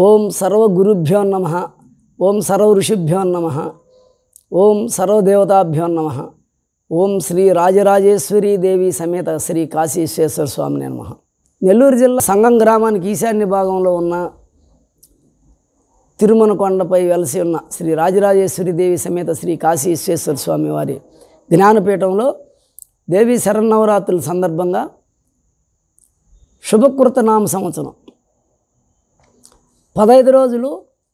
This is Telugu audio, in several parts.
ఓం సర్వగురుభ్యో నమ ఓం సర్వ ఋషిభ్యో నమ ఓం సర్వదేవతాభ్యో నమ ఓం శ్రీ రాజరాజేశ్వరీ దేవి సమేత శ్రీ కాశీశ్వేశ్వర స్వామి నమ నెల్లూరు జిల్లా సంగం గ్రామానికి ఈశాన్య భాగంలో ఉన్న తిరుమల కొండపై వెలసి ఉన్న శ్రీ రాజరాజేశ్వరి దేవి సమేత శ్రీ కాశీశ్వేశ్వర స్వామి వారి జ్ఞానపీఠంలో దేవీ శరణవరాత్రుల సందర్భంగా శుభకృత నామ సంవత్సరం పదహైదు రోజులు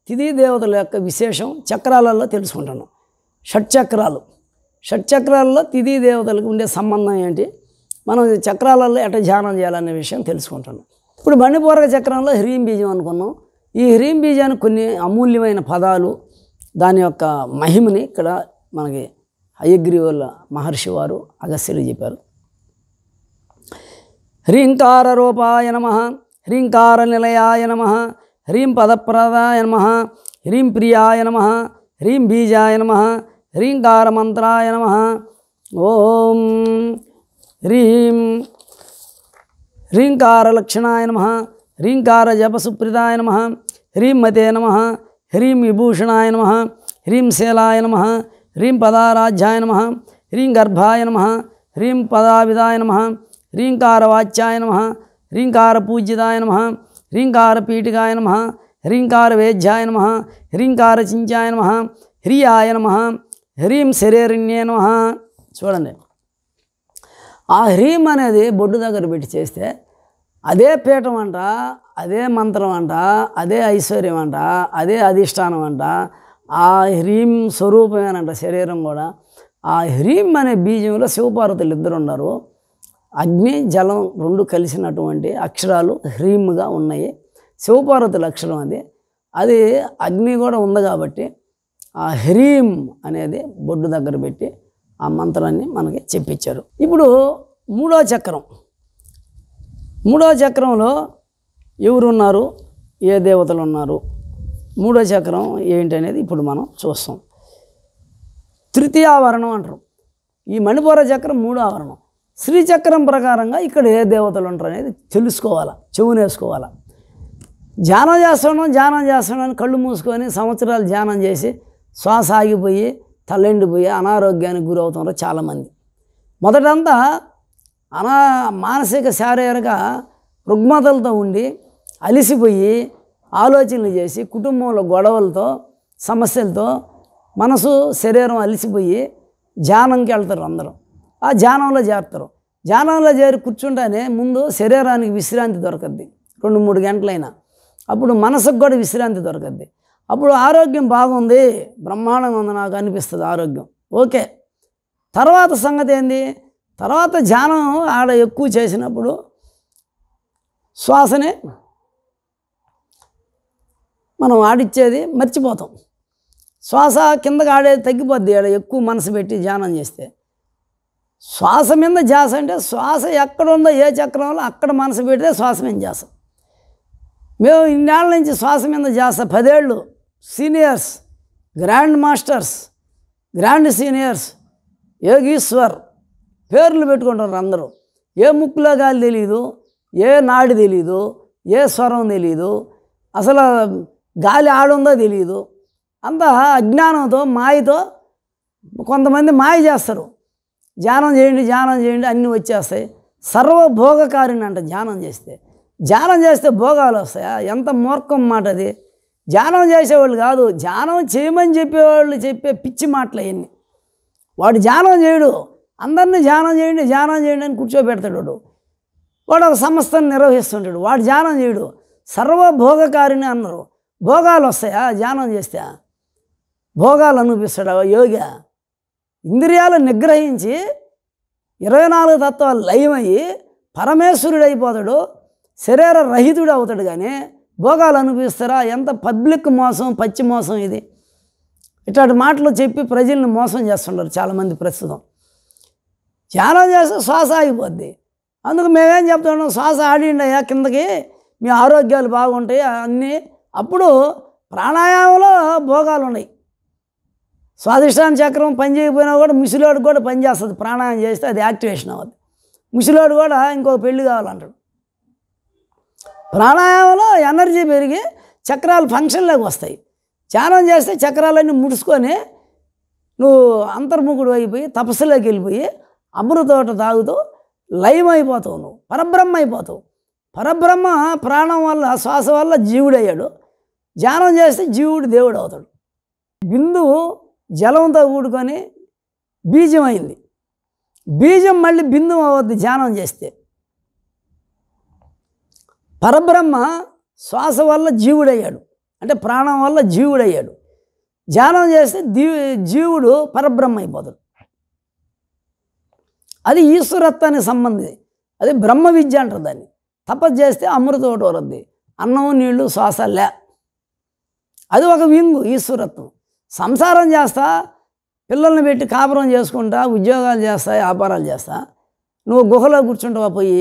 తిథి దేవతల యొక్క విశేషం చక్రాలలో తెలుసుకుంటాను షట్చక్రాలు షట్చక్రాలలో తిథి దేవతలకు ఉండే సంబంధం ఏంటి మనం చక్రాలలో ఎట ధ్యానం చేయాలనే విషయం తెలుసుకుంటాను ఇప్పుడు బండిపూరక చక్రంలో హ్రీం బీజం అనుకున్నాం ఈ హ్రీం బీజానికి కొన్ని అమూల్యమైన పదాలు దాని యొక్క మహిమని ఇక్కడ మనకి అయ్యగ్రీవుల మహర్షి వారు అగస్యులు చెప్పారు హ్రీంకార రూపాయ నమ హ్రీంకార నిలయాయ నమ ह्रीं पदप्रदाय नमः ह्रीं प्रियाय नमः ह्रीं बीजाय नमः ह्रीङ्कारमन्त्राय नमः ॐ ह्रीं ह्रीङ्कारलक्षणाय नमः ह्रीङ्कारजपसुप्रिताय नमः ह्रीं मते नमः ह्रीं विभूषणाय नमः ह्रीं शेलाय नमः ह्रीं पदाराज्याय नमः ह्रीं गर्भाय नमः ह्रीं पदाविदाय नमः ह्रीङ्कारवाच्याय नमः ह्रीङ्कारपूजिताय नमः హ్రీంకారపీఠికాయ నమ హ్రీంకారవేద్యాయ నమ హ్రీంకారచించాయ నమ ఆయ నమ హ్రీం శరీరణ్యే నమ చూడండి ఆ హ్రీం అనేది బొడ్డు దగ్గర పెట్టి చేస్తే అదే పీఠం అంట అదే మంత్రం అంట అదే ఐశ్వర్యం అంట అదే అధిష్టానం అంట ఆ హ్రీం స్వరూపమేనంట శరీరం కూడా ఆ హ్రీం అనే బీజంలో శివపార్వతులు ఇద్దరు ఉన్నారు అగ్ని జలం రెండు కలిసినటువంటి అక్షరాలు హ్రీమ్గా ఉన్నాయి శివపార్వతుల అక్షరం అది అది అగ్ని కూడా ఉంది కాబట్టి ఆ హ్రీం అనేది బొడ్డు దగ్గర పెట్టి ఆ మంత్రాన్ని మనకి చెప్పించారు ఇప్పుడు మూడో చక్రం మూడో చక్రంలో ఎవరున్నారు ఏ దేవతలు ఉన్నారు మూడో చక్రం ఏంటనేది ఇప్పుడు మనం చూస్తాం తృతీయావరణం అంటారు ఈ మణిపూర చక్రం మూడో ఆవరణం శ్రీచక్రం ప్రకారంగా ఇక్కడ ఏ దేవతలు ఉంటారు అనేది తెలుసుకోవాలా చెవునేసుకోవాలా ధ్యానం చేస్తాను ధ్యానం అని కళ్ళు మూసుకొని సంవత్సరాలు ధ్యానం చేసి శ్వాస ఆగిపోయి తల్లెండిపోయి అనారోగ్యానికి గురవుతున్నారు చాలామంది మొదటంతా అనా మానసిక శారీరక రుగ్మతలతో ఉండి అలిసిపోయి ఆలోచనలు చేసి కుటుంబంలో గొడవలతో సమస్యలతో మనసు శరీరం అలిసిపోయి ధ్యానంకి వెళ్తారు అందరూ ఆ ధ్యానంలో చేస్తారు ధ్యానంలో చేరి కూర్చుంటేనే ముందు శరీరానికి విశ్రాంతి దొరకద్ది రెండు మూడు గంటలైనా అప్పుడు మనసుకు కూడా విశ్రాంతి దొరకద్ది అప్పుడు ఆరోగ్యం బాగుంది బ్రహ్మాండంగా ఉంది నాకు అనిపిస్తుంది ఆరోగ్యం ఓకే తర్వాత సంగతి ఏంది తర్వాత ధ్యానం ఆడ ఎక్కువ చేసినప్పుడు శ్వాసనే మనం ఆడిచ్చేది మర్చిపోతాం శ్వాస కిందకి ఆడేది తగ్గిపోద్ది ఆడ ఎక్కువ మనసు పెట్టి ధ్యానం చేస్తే శ్వాస మీద ధ్యాస అంటే శ్వాస ఎక్కడ ఉందో ఏ చక్రంలో అక్కడ మనసు పెడితే శ్వాస మీద ధ్యాస మేము ఇన్నాళ్ళ నుంచి శ్వాస మీద ధ్యాస పదేళ్ళు seniors grand masters grand seniors Yogeshwar పేర్లు పెట్టుకుంటున్నారు అందరూ ఏ ముక్కులో గాలి తెలియదు ఏ నాడు తెలియదు ఏ స్వరం తెలియదు అసలు గాలి ఆడుందో తెలియదు అంత అజ్ఞానంతో మాయతో కొంతమంది మాయ చేస్తారు ధ్యానం చేయండి ధ్యానం చేయండి అన్నీ వచ్చేస్తాయి సర్వభోగకారిని అంట ధ్యానం చేస్తే ధ్యానం చేస్తే భోగాలు వస్తాయా ఎంత మూర్ఖం మాట అది ధ్యానం చేసేవాళ్ళు కాదు ధ్యానం చేయమని చెప్పేవాళ్ళు చెప్పే పిచ్చి మాటలు అవన్నీ వాడు ధ్యానం చేయడు అందరినీ ధ్యానం చేయండి ధ్యానం చేయండి అని కూర్చోబెడతాడు వాడు వాడు ఒక సంస్థను నిర్వహిస్తుంటాడు వాడు ధ్యానం చేయడు సర్వభోగకారిని అన్నారు భోగాలు వస్తాయా ధ్యానం చేస్తే భోగాలు అనిపిస్తాడు యోగ్యా ఇంద్రియాలు నిగ్రహించి ఇరవై నాలుగు తత్వాలు లయమయ్యి పరమేశ్వరుడు అయిపోతాడు శరీర రహితుడు అవుతాడు కానీ భోగాలు అనిపిస్తారా ఎంత పబ్లిక్ మోసం పచ్చి మోసం ఇది ఇట్లాంటి మాటలు చెప్పి ప్రజల్ని మోసం చేస్తుంటారు చాలామంది ప్రస్తుతం ధ్యానం చేస్తే శ్వాస ఆగిపోద్ది అందుకు మేమేం చెప్తున్నాం శ్వాస అయ్యా కిందకి మీ ఆరోగ్యాలు బాగుంటాయి అన్నీ అప్పుడు ప్రాణాయామంలో భోగాలు ఉన్నాయి స్వాదిష్టాన చక్రం పని చేయకపోయినా కూడా ముసిలోడు కూడా పని చేస్తుంది ప్రాణాయం చేస్తే అది యాక్టివేషన్ అవ్వదు ముసిలోడు కూడా ఇంకో పెళ్ళి కావాలంటాడు ప్రాణాయామంలో ఎనర్జీ పెరిగి చక్రాలు ఫంక్షన్లోకి వస్తాయి ధ్యానం చేస్తే చక్రాలన్నీ ముడుచుకొని నువ్వు అంతర్ముఖుడు అయిపోయి తపస్సులోకి వెళ్ళిపోయి అమృతోట తాగుతూ లయం అయిపోతావు నువ్వు పరబ్రహ్మ అయిపోతావు పరబ్రహ్మ ప్రాణం వల్ల శ్వాస వల్ల జీవుడయ్యాడు ధ్యానం చేస్తే జీవుడు దేవుడు అవుతాడు బిందువు జలంతో ఊడుకొని బీజం అయింది బీజం మళ్ళీ బిందుం అవద్దు ధ్యానం చేస్తే పరబ్రహ్మ శ్వాస వల్ల జీవుడయ్యాడు అంటే ప్రాణం వల్ల జీవుడయ్యాడు ధ్యానం చేస్తే జీవుడు పరబ్రహ్మ అయిపోతాడు అది ఈశ్వరత్వానికి సంబంధి అది బ్రహ్మ విద్య అంటారు దాన్ని తపస్సు చేస్తే అమృతం ఒకటి వరద్ది అన్నం నీళ్లు శ్వాస లే అది ఒక వింగు ఈశ్వరత్వం సంసారం చేస్తా పిల్లల్ని పెట్టి కాపురం చేసుకుంటా ఉద్యోగాలు చేస్తా వ్యాపారాలు చేస్తా నువ్వు గుహలో కూర్చుంటావా పోయి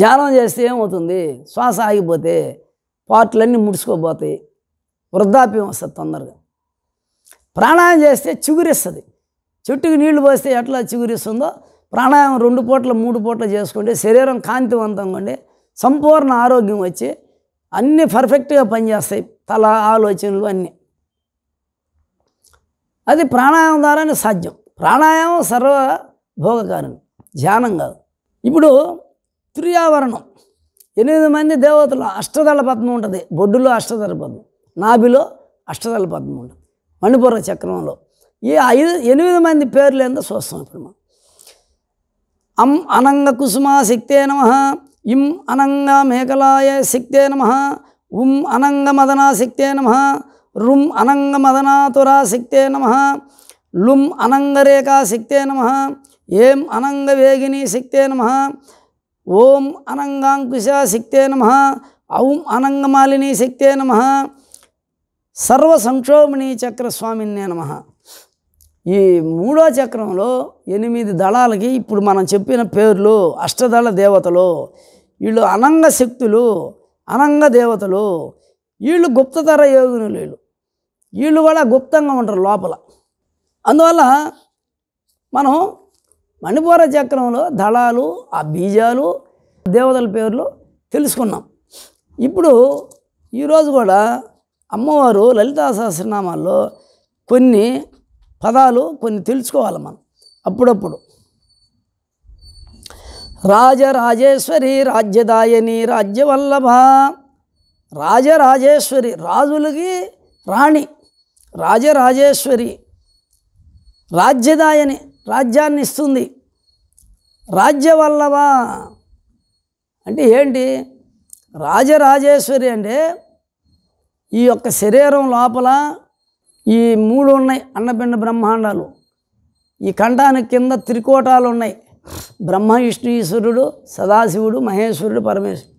ధ్యానం చేస్తే ఏమవుతుంది శ్వాస ఆగిపోతే పాటలన్నీ ముడుచుకోబోతాయి వృద్ధాప్యం వస్తుంది తొందరగా ప్రాణాయం చేస్తే చిగురిస్తుంది చుట్టుకు నీళ్లు పోస్తే ఎట్లా చిగురిస్తుందో ప్రాణాయామం రెండు పూట్ల మూడు పూట్ల చేసుకుంటే శరీరం కాంతివంతంగా ఉండి సంపూర్ణ ఆరోగ్యం వచ్చి అన్నీ పర్ఫెక్ట్గా పనిచేస్తాయి తల ఆలోచనలు అన్నీ అది ప్రాణాయామం ద్వారానే సాధ్యం ప్రాణాయామం సర్వ భోగకారిణి ధ్యానం కాదు ఇప్పుడు త్రియావరణం ఎనిమిది మంది దేవతలు అష్టదళ పద్మం ఉంటుంది బొడ్డులో అష్టదళ పద్మం నాభిలో అష్టదళ పద్మం ఉంటుంది మణిపుర చక్రంలో ఈ ఐదు ఎనిమిది మంది పేర్లు ఎంత చూస్తాం ఇప్పుడు మనం అం అనంగ కుసుమ శక్తే నమ ఇం అనంగ మేఘలాయ శక్తే నమ ఉం అనంగ మదనా శక్తే నమ రుం అనంగమదనాతురా శక్తే నమ లుం అనంగరేఖా శక్తే నమ ఏం అనంగవేగిని శక్తే నమ ఓం అనంగాంకుశ శక్తే నమ ఔం అనంగమాలిని శక్తే నమ సర్వ సంక్షోభిణి చక్రస్వామినే నమ ఈ మూడో చక్రంలో ఎనిమిది దళాలకి ఇప్పుడు మనం చెప్పిన పేర్లు అష్టదళ దేవతలు వీళ్ళు అనంగ శక్తులు అనంగ దేవతలు వీళ్ళు గుప్తతర యోగినులు వీళ్ళు వీళ్ళు కూడా గుప్తంగా ఉంటారు లోపల అందువల్ల మనం మణిపూర చక్రంలో దళాలు ఆ బీజాలు దేవతల పేర్లు తెలుసుకున్నాం ఇప్పుడు ఈరోజు కూడా అమ్మవారు లలితా సహస్రనామాల్లో కొన్ని పదాలు కొన్ని తెలుసుకోవాలి మనం అప్పుడప్పుడు రాజరాజేశ్వరి రాజ్యదాయని రాజ్యవల్లభ రాజరాజేశ్వరి రాజులకి రాణి రాజరాజేశ్వరి రాజ్యదాయని రాజ్యాన్ని ఇస్తుంది రాజ్యవల్లవా అంటే ఏంటి రాజరాజేశ్వరి అంటే ఈ యొక్క శరీరం లోపల ఈ మూడు ఉన్నాయి అన్నపిండ బ్రహ్మాండాలు ఈ ఖండానికి కింద త్రికోటాలు ఉన్నాయి బ్రహ్మ విష్ణు ఈశ్వరుడు సదాశివుడు మహేశ్వరుడు పరమేశ్వరుడు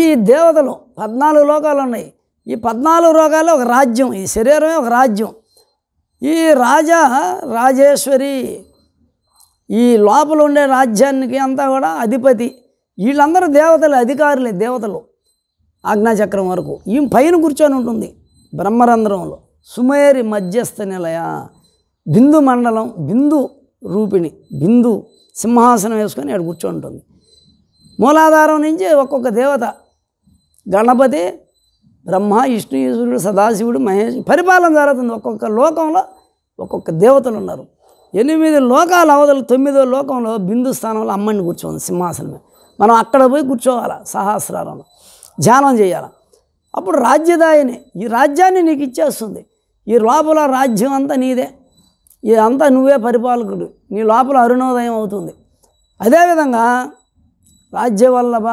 ఈ దేవతలు పద్నాలుగు లోకాలు ఉన్నాయి ఈ పద్నాలుగు రోగాలు ఒక రాజ్యం ఈ శరీరమే ఒక రాజ్యం ఈ రాజా రాజేశ్వరి ఈ లోపల ఉండే రాజ్యానికి అంతా కూడా అధిపతి వీళ్ళందరూ దేవతలు అధికారులే దేవతలు ఆజ్ఞాచక్రం వరకు ఈమె పైన కూర్చొని ఉంటుంది బ్రహ్మరంధ్రంలో సుమేరి మధ్యస్థ నిలయ బిందు మండలం బిందు రూపిణి బిందు సింహాసనం వేసుకొని ఇక్కడ కూర్చొని ఉంటుంది మూలాధారం నుంచి ఒక్కొక్క దేవత గణపతి బ్రహ్మ విష్ణు ఈశ్వరుడు సదాశివుడు మహేష్ పరిపాలన జరుగుతుంది ఒక్కొక్క లోకంలో ఒక్కొక్క దేవతలు ఉన్నారు ఎనిమిది లోకాల అవధులు తొమ్మిదో లోకంలో బిందు స్థానంలో అమ్మని కూర్చోంది సింహాసనమే మనం అక్కడ పోయి కూర్చోవాలి సహస్రాలను ధ్యానం చేయాలి అప్పుడు రాజ్యదాయని ఈ రాజ్యాన్ని నీకు ఇచ్చేస్తుంది ఈ లోపల రాజ్యం అంతా నీదే ఇదంతా నువ్వే పరిపాలకుడు నీ లోపల అరుణోదయం అవుతుంది అదేవిధంగా రాజ్యవల్లభ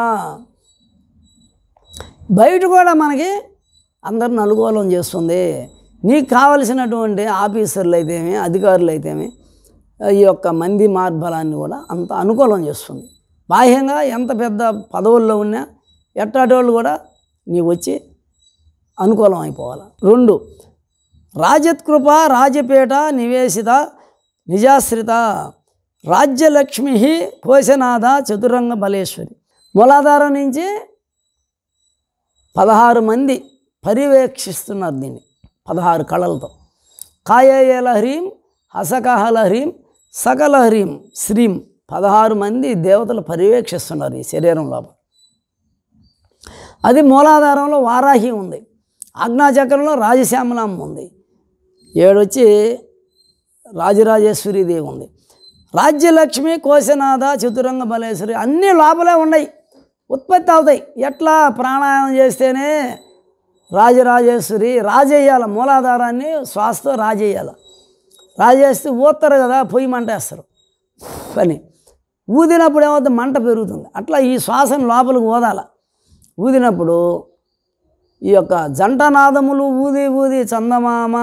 బయట కూడా మనకి అందరు నలుగోలం చేస్తుంది నీకు కావలసినటువంటి ఆఫీసర్లు అయితేమి అధికారులు అయితేమి ఈ యొక్క మంది మార్బలాన్ని కూడా అంత అనుకూలం చేస్తుంది బాహ్యంగా ఎంత పెద్ద పదవుల్లో ఉన్నా ఎట్టాటోళ్ళు కూడా నీ వచ్చి అనుకూలం అయిపోవాలి రెండు రాజత్కృప రాజపేట నివేశిత నిజాశ్రిత రాజ్యలక్ష్మి కోశనాథ చతురంగ బలేశ్వరి మూలాధారం నుంచి పదహారు మంది పర్యవేక్షిస్తున్నారు దీన్ని పదహారు కళలతో కాయేయల హ్రీం హసకహల హ్రీం సకల హ్రీం శ్రీం పదహారు మంది దేవతలు పర్యవేక్షిస్తున్నారు ఈ శరీరం లోపల అది మూలాధారంలో వారాహి ఉంది ఆజ్ఞాచక్రంలో రాజశ్యామలాం ఉంది ఏడొచ్చి రాజరాజేశ్వరీదేవి ఉంది రాజ్యలక్ష్మి కోశనాథ చతురంగ బలేశ్వరి అన్నీ లోపలే ఉన్నాయి ఉత్పత్తి అవుతాయి ఎట్లా ప్రాణాయామం చేస్తేనే రాజరాజేశ్వరి రాజేయాల మూలాధారాన్ని శ్వాసతో రాజేయాల రాజేస్తే ఊతారు కదా పొయ్యి మంట వేస్తారు పని ఊదినప్పుడు ఏమవుతుంది మంట పెరుగుతుంది అట్లా ఈ శ్వాసను లోపలికి ఓదాల ఊదినప్పుడు ఈ యొక్క జంటనాదములు ఊది ఊది చందమామ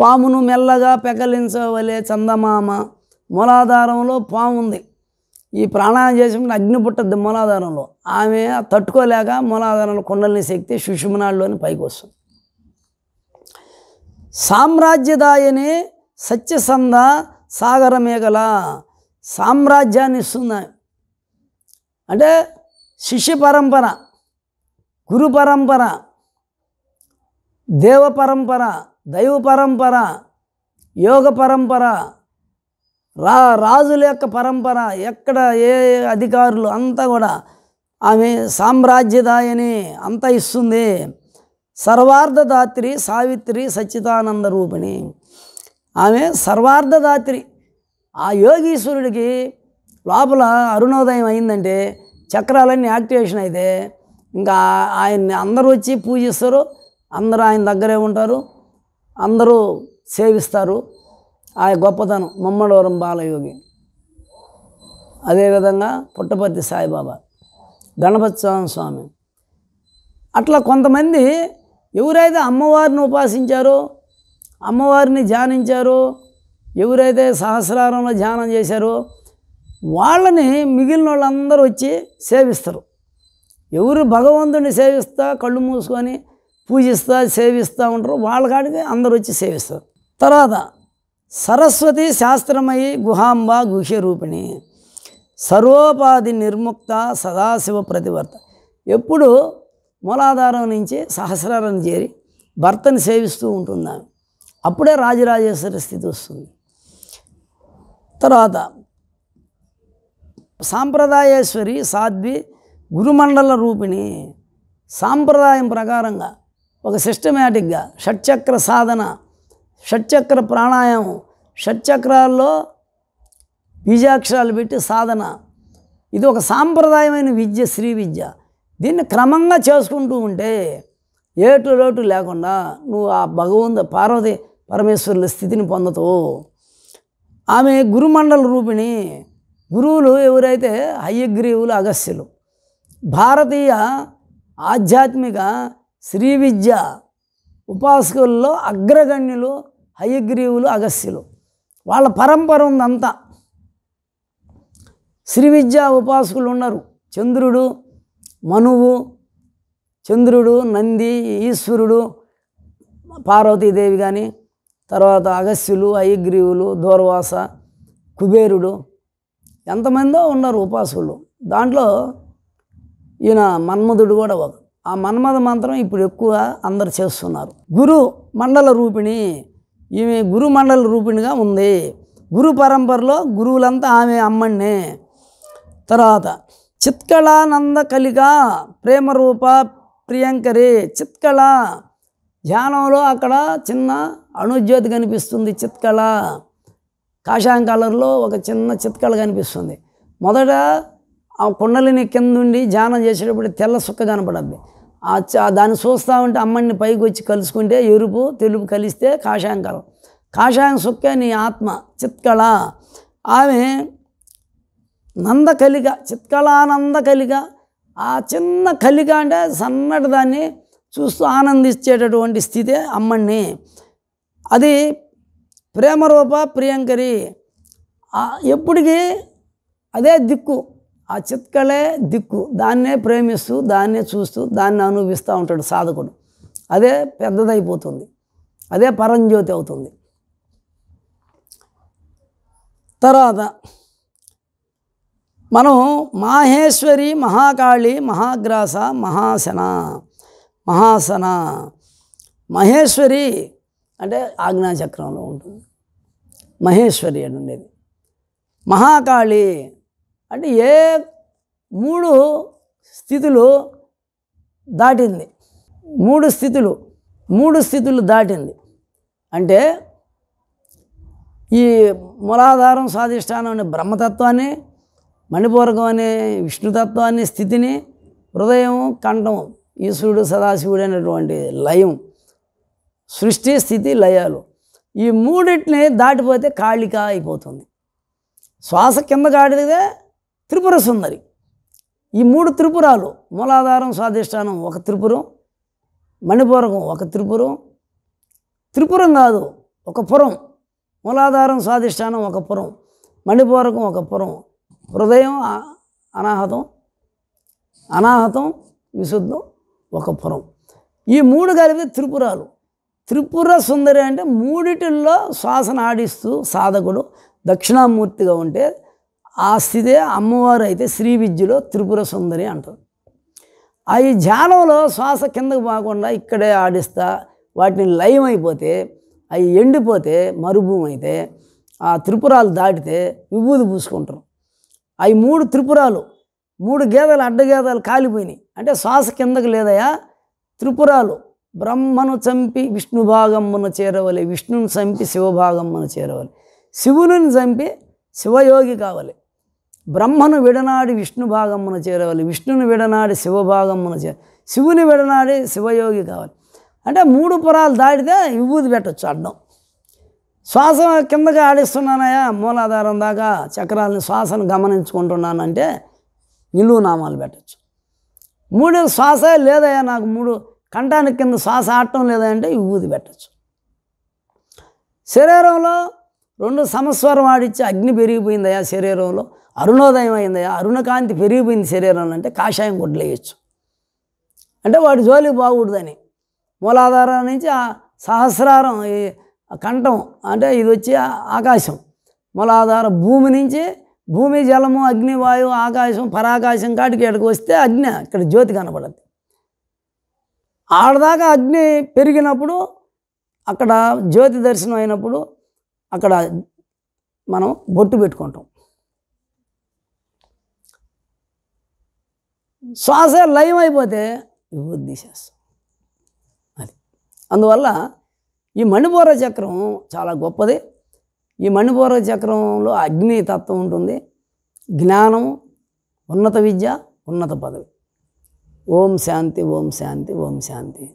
పామును మెల్లగా పెకలించవలే చందమామ మూలాధారంలో పాము ఉంది ఈ ప్రాణాయం చేసినప్పుడు అగ్ని పుట్టద్ది మూలాధారంలో ఆమె తట్టుకోలేక మూలాధారంలో కొండల్ని శక్తి సుషుమనాళ్ళలోని పైకి వస్తుంది సామ్రాజ్యదాయని సత్యసంధ సాగర మేఘల సామ్రాజ్యాన్ని ఇస్తుంది అంటే శిష్య పరంపర గురు పరంపర దేవ పరంపర దైవ పరంపర యోగ పరంపర రా రాజుల యొక్క పరంపర ఎక్కడ ఏ అధికారులు అంతా కూడా ఆమె సామ్రాజ్యదాయని అంతా ఇస్తుంది సర్వార్థదాత్రి సావిత్రి సచ్చిదానంద రూపిణి ఆమె సర్వార్థదాత్రి ఆ యోగీశ్వరుడికి లోపల అరుణోదయం అయిందంటే చక్రాలన్నీ యాక్టివేషన్ అయితే ఇంకా ఆయన్ని అందరూ వచ్చి పూజిస్తారు అందరూ ఆయన దగ్గరే ఉంటారు అందరూ సేవిస్తారు ఆ గొప్పతనం ముమ్మడవరం బాలయోగి అదేవిధంగా పుట్టపర్తి సాయిబాబా గణపతి స్వామి స్వామి అట్లా కొంతమంది ఎవరైతే అమ్మవారిని ఉపాసించారో అమ్మవారిని ధ్యానించారో ఎవరైతే సహస్రారంలో ధ్యానం చేశారో వాళ్ళని మిగిలిన వాళ్ళందరూ వచ్చి సేవిస్తారు ఎవరు భగవంతుని సేవిస్తా కళ్ళు మూసుకొని పూజిస్తా సేవిస్తూ ఉంటారు వాళ్ళ కాడికి అందరూ వచ్చి సేవిస్తారు తర్వాత సరస్వతి శాస్త్రమయి గుహాంబ గుహ్య రూపిణి సర్వోపాధి నిర్ముక్త సదాశివ ప్రతివర్త ఎప్పుడు మూలాధారం నుంచి సహస్రారం చేరి భర్తను సేవిస్తూ ఉంటుందా అప్పుడే రాజరాజేశ్వరి స్థితి వస్తుంది తర్వాత సాంప్రదాయేశ్వరి సాధ్వి గురుమండల రూపిణి సాంప్రదాయం ప్రకారంగా ఒక సిస్టమేటిక్గా షట్చక్ర సాధన షట్చక్ర ప్రాణాయామం షట్చక్రాల్లో బీజాక్షరాలు పెట్టి సాధన ఇది ఒక సాంప్రదాయమైన విద్య శ్రీ విద్య దీన్ని క్రమంగా చేసుకుంటూ ఉంటే ఏటు లోటు లేకుండా నువ్వు ఆ భగవంత పార్వతి పరమేశ్వరుల స్థితిని పొందుతూ ఆమె గురుమండల రూపిణి గురువులు ఎవరైతే హయ్యగ్రీవులు అగస్యులు భారతీయ ఆధ్యాత్మిక శ్రీ విద్య ఉపాసకుల్లో అగ్రగణ్యులు హయగ్రీవులు అగస్యులు వాళ్ళ పరంపర ఉందంతా శ్రీ విద్యా ఉపాసకులు ఉన్నారు చంద్రుడు మనువు చంద్రుడు నంది ఈశ్వరుడు పార్వతీదేవి కానీ తర్వాత అగస్యులు అయగ్రీవులు దూర్వాస కుబేరుడు ఎంతమందో ఉన్నారు ఉపాసులు దాంట్లో ఈయన మన్మధుడు కూడా ఒక ఆ మన్మథ మంత్రం ఇప్పుడు ఎక్కువ అందరు చేస్తున్నారు గురు మండల రూపిణి ఈమె గురుమండల రూపిణిగా ఉంది గురు పరంపరలో గురువులంతా ఆమె అమ్మన్నే తర్వాత చిత్కళానంద కలిక ప్రేమరూప ప్రియంకరి చిత్కళ ధ్యానంలో అక్కడ చిన్న అణుజ్యోతి కనిపిస్తుంది చిత్కళ కాషాయం కలర్లో ఒక చిన్న చిత్కళ కనిపిస్తుంది మొదట ఆ కుండలిని కిందుండి ధ్యానం చేసేటప్పుడు తెల్ల సుక్క కనపడద్ది దాన్ని చూస్తూ ఉంటే అమ్మని పైకి వచ్చి కలుసుకుంటే ఎరుపు తెలుపు కలిస్తే కాషాయం కళ కాషాయం సుఖే నీ ఆత్మ చిత్కళ ఆమె నంద కలిగ చిత్కళానంద కలిక ఆ చిన్న కలిక అంటే సన్నటి దాన్ని చూస్తూ ఆనందించేటటువంటి స్థితే అమ్మణ్ణి అది ప్రేమరూప ప్రియంకరి ఎప్పటికీ అదే దిక్కు ఆ చిత్కలే దిక్కు దాన్నే ప్రేమిస్తూ దాన్నే చూస్తూ దాన్ని అనుభవిస్తూ ఉంటాడు సాధకుడు అదే పెద్దదైపోతుంది అదే పరంజ్యోతి అవుతుంది తర్వాత మనం మాహేశ్వరి మహాకాళి మహాగ్రాస మహాసన మహాసన మహేశ్వరి అంటే ఆజ్ఞాచక్రంలో ఉంటుంది మహేశ్వరి అని ఉండేది మహాకాళి అంటే ఏ మూడు స్థితులు దాటింది మూడు స్థితులు మూడు స్థితులు దాటింది అంటే ఈ మూలాధారం స్వాధిష్టానం అనే బ్రహ్మతత్వాన్ని మణిపూర్వకం అనే విష్ణుతత్వాన్ని స్థితిని హృదయం కంఠం ఈశ్వరుడు సదాశివుడు అనేటువంటి లయం సృష్టి స్థితి లయాలు ఈ మూడింటిని దాటిపోతే కాళిక అయిపోతుంది శ్వాస కింద కాడితే త్రిపుర సుందరి ఈ మూడు త్రిపురాలు మూలాధారం స్వాధిష్టానం ఒక త్రిపురం మణిపూరకం ఒక త్రిపురం త్రిపురం కాదు ఒక పురం మూలాధారం స్వాధిష్టానం ఒక పురం మణిపూరకం ఒక పురం హృదయం అనాహతం అనాహతం విశుద్ధం ఒక పురం ఈ మూడు కలిపి త్రిపురాలు త్రిపుర సుందరి అంటే మూడిటిల్లో శ్వాసన ఆడిస్తూ సాధకుడు దక్షిణామూర్తిగా ఉంటే ఆ స్థితే అమ్మవారు అయితే శ్రీ విద్యలో త్రిపుర సుందరి అంటారు అవి ధ్యానంలో శ్వాస కిందకు పోకుండా ఇక్కడే ఆడిస్తా వాటిని లయం అయిపోతే అవి ఎండిపోతే మరుభూమి అయితే ఆ త్రిపురాలు దాటితే విభూది పూసుకుంటారు అవి మూడు త్రిపురాలు మూడు గేదెలు అడ్డగేదాలు కాలిపోయినాయి అంటే శ్వాస కిందకు లేదయా త్రిపురాలు బ్రహ్మను చంపి విష్ణు భాగమును చేరవలి విష్ణుని చంపి శివభాగమును చేరవలి శివుని చంపి శివయోగి కావాలి బ్రహ్మను విడనాడి విష్ణు భాగమున చేరవాలి విష్ణుని విడనాడి శివభాగమున చేర శివుని విడనాడి శివయోగి కావాలి అంటే మూడు పురాలు దాటితే ఇవ్వూది పెట్టచ్చు అడ్డం శ్వాస కిందగా ఆడిస్తున్నానయా మూలాధారం దాకా చక్రాలని శ్వాసను గమనించుకుంటున్నానంటే నిలువు నామాలు పెట్టచ్చు మూడు శ్వాస లేదయా నాకు మూడు కంఠానికి కింద శ్వాస ఆడటం లేదంటే ఇవ్వూది పెట్టచ్చు శరీరంలో రెండు సంవత్సరం ఆడిచ్చి అగ్ని పెరిగిపోయిందయా శరీరంలో అరుణోదయం అయిందయా అరుణకాంతి పెరిగిపోయింది శరీరంలో అంటే కాషాయం గుడ్లేయచ్చు అంటే వాడి జోలి బాగుడదని మూలాధారం నుంచి ఆ సహస్రారం ఈ కంఠం అంటే ఇది వచ్చి ఆకాశం మూలాధార భూమి నుంచి భూమి జలము అగ్ని వాయువు ఆకాశం పరాకాశం కాటికి ఇక్కడికి వస్తే అగ్ని ఇక్కడ జ్యోతి కనబడద్ది ఆడదాకా అగ్ని పెరిగినప్పుడు అక్కడ జ్యోతి దర్శనం అయినప్పుడు అక్కడ మనం బొట్టు పెట్టుకుంటాం శ్వాస లయం అయిపోతే విభూతి తీసేస్తాం అది అందువల్ల ఈ మణిపూర చక్రం చాలా గొప్పది ఈ మణిపూర చక్రంలో అగ్ని తత్వం ఉంటుంది జ్ఞానం ఉన్నత విద్య ఉన్నత పదవి ఓం శాంతి ఓం శాంతి ఓం శాంతి